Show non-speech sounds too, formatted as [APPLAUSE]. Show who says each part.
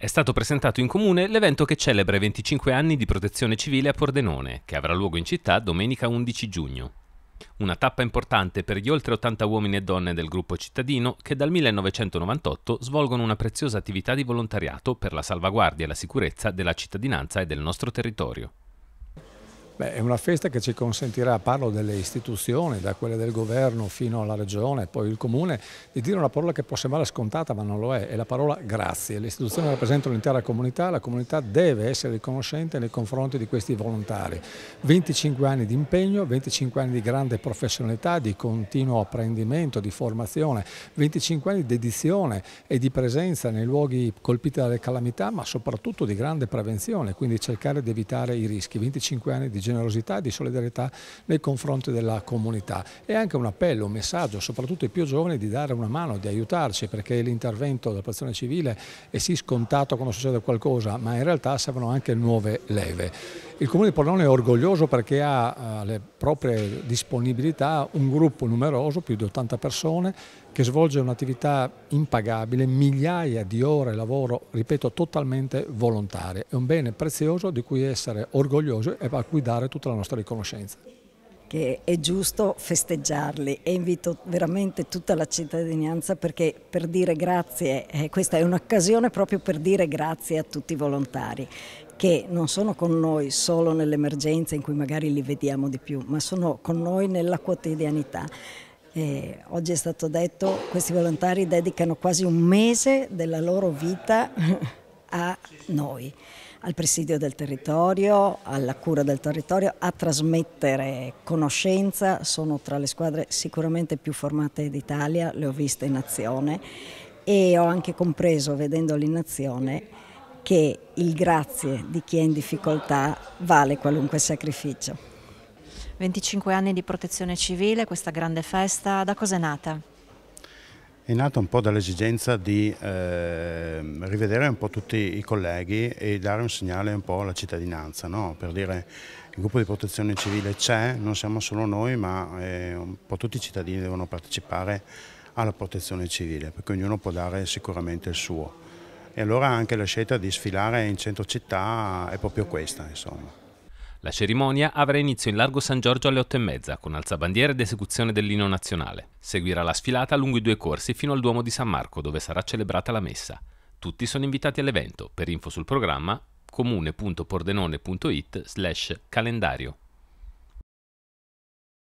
Speaker 1: È stato presentato in comune l'evento che celebra i 25 anni di protezione civile a Pordenone, che avrà luogo in città domenica 11 giugno. Una tappa importante per gli oltre 80 uomini e donne del gruppo cittadino che dal 1998 svolgono una preziosa attività di volontariato per la salvaguardia e la sicurezza della cittadinanza e del nostro territorio.
Speaker 2: Beh, è una festa che ci consentirà, parlo delle istituzioni, da quelle del governo fino alla regione poi il comune, di dire una parola che può sembrare scontata ma non lo è, è la parola grazie. Le istituzioni rappresentano l'intera comunità, la comunità deve essere riconoscente nei confronti di questi volontari. 25 anni di impegno, 25 anni di grande professionalità, di continuo apprendimento, di formazione, 25 anni di dedizione e di presenza nei luoghi colpiti dalle calamità ma soprattutto di grande prevenzione, quindi cercare di evitare i rischi. 25 anni di generosità e di solidarietà nei confronti della comunità. E anche un appello, un messaggio, soprattutto ai più giovani, di dare una mano, di aiutarci, perché l'intervento della protezione civile è sì scontato quando succede qualcosa, ma in realtà servono anche nuove leve. Il Comune di Pordenone è orgoglioso perché ha alle proprie disponibilità un gruppo numeroso, più di 80 persone, che svolge un'attività impagabile, migliaia di ore lavoro, ripeto, totalmente volontarie. È un bene prezioso di cui essere orgoglioso e a cui dare manifestare tutta la nostra riconoscenza.
Speaker 3: Che è giusto festeggiarli e invito veramente tutta la cittadinanza perché per dire grazie, eh, questa è un'occasione proprio per dire grazie a tutti i volontari che non sono con noi solo nell'emergenza in cui magari li vediamo di più, ma sono con noi nella quotidianità. E oggi è stato detto che questi volontari dedicano quasi un mese della loro vita [LAUGHS] a noi al presidio del territorio, alla cura del territorio, a trasmettere conoscenza, sono tra le squadre sicuramente più formate d'Italia, le ho viste in azione e ho anche compreso vedendoli in azione che il grazie di chi è in difficoltà vale qualunque sacrificio. 25 anni di protezione civile, questa grande festa, da cosa è nata?
Speaker 4: è nata un po' dall'esigenza di eh, rivedere un po' tutti i colleghi e dare un segnale un po' alla cittadinanza, no? per dire il gruppo di protezione civile c'è, non siamo solo noi, ma eh, un po' tutti i cittadini devono partecipare alla protezione civile, perché ognuno può dare sicuramente il suo. E allora anche la scelta di sfilare in centro città è proprio questa, insomma.
Speaker 1: La cerimonia avrà inizio in largo San Giorgio alle e mezza, con alzabandiera ed esecuzione dell'inno nazionale. Seguirà la sfilata lungo i due corsi fino al Duomo di San Marco dove sarà celebrata la messa. Tutti sono invitati all'evento. Per info sul programma comune.pordenone.it slash calendario.